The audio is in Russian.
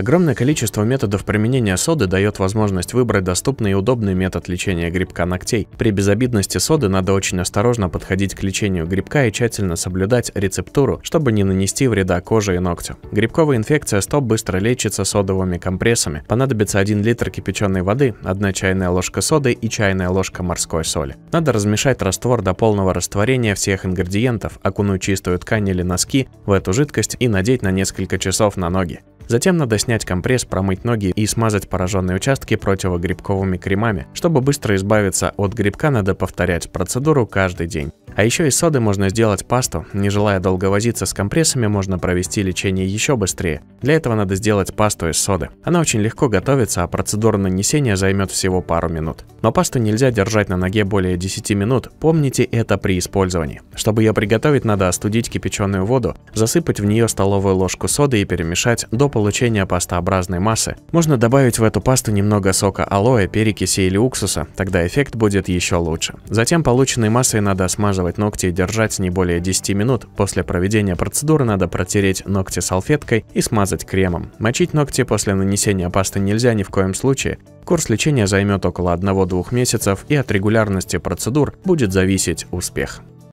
Огромное количество методов применения соды дает возможность выбрать доступный и удобный метод лечения грибка ногтей. При безобидности соды надо очень осторожно подходить к лечению грибка и тщательно соблюдать рецептуру, чтобы не нанести вреда коже и ногтю. Грибковая инфекция стоп быстро лечится содовыми компрессами. Понадобится 1 литр кипяченой воды, 1 чайная ложка соды и чайная ложка морской соли. Надо размешать раствор до полного растворения всех ингредиентов, окунуть чистую ткань или носки в эту жидкость и надеть на несколько часов на ноги. Затем надо снять компресс, промыть ноги и смазать пораженные участки противогрибковыми кремами. Чтобы быстро избавиться от грибка, надо повторять процедуру каждый день. А еще из соды можно сделать пасту. Не желая долго возиться с компрессами, можно провести лечение еще быстрее. Для этого надо сделать пасту из соды. Она очень легко готовится, а процедура нанесения займет всего пару минут. Но пасту нельзя держать на ноге более 10 минут, помните это при использовании. Чтобы ее приготовить, надо остудить кипяченую воду, засыпать в нее столовую ложку соды и перемешать до получения пастообразной массы. Можно добавить в эту пасту немного сока алоэ, перекиси или уксуса, тогда эффект будет еще лучше. Затем полученной массой надо смазать смазывать ногти и держать не более 10 минут. После проведения процедуры надо протереть ногти салфеткой и смазать кремом. Мочить ногти после нанесения пасты нельзя ни в коем случае. Курс лечения займет около 1-2 месяцев и от регулярности процедур будет зависеть успех.